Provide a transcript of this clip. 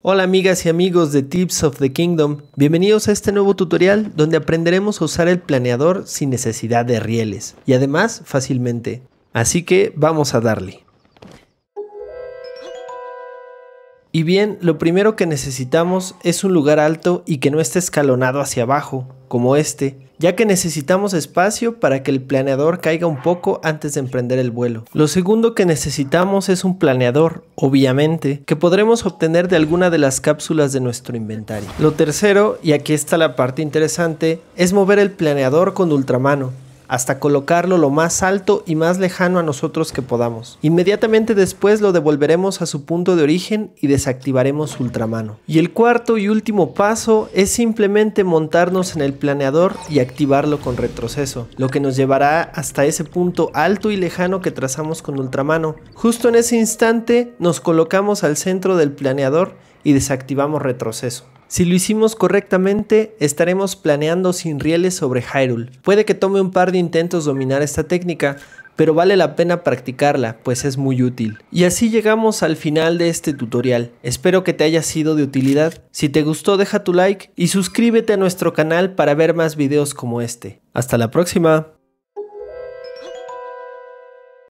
Hola amigas y amigos de Tips of the Kingdom, bienvenidos a este nuevo tutorial donde aprenderemos a usar el planeador sin necesidad de rieles y además fácilmente. Así que vamos a darle. Y bien, lo primero que necesitamos es un lugar alto y que no esté escalonado hacia abajo, como este, ya que necesitamos espacio para que el planeador caiga un poco antes de emprender el vuelo. Lo segundo que necesitamos es un planeador, obviamente, que podremos obtener de alguna de las cápsulas de nuestro inventario. Lo tercero, y aquí está la parte interesante, es mover el planeador con ultramano hasta colocarlo lo más alto y más lejano a nosotros que podamos. Inmediatamente después lo devolveremos a su punto de origen y desactivaremos Ultramano. Y el cuarto y último paso es simplemente montarnos en el planeador y activarlo con retroceso, lo que nos llevará hasta ese punto alto y lejano que trazamos con Ultramano. Justo en ese instante nos colocamos al centro del planeador y desactivamos retroceso. Si lo hicimos correctamente, estaremos planeando sin rieles sobre Hyrule. Puede que tome un par de intentos dominar esta técnica, pero vale la pena practicarla, pues es muy útil. Y así llegamos al final de este tutorial, espero que te haya sido de utilidad, si te gustó deja tu like y suscríbete a nuestro canal para ver más videos como este. Hasta la próxima.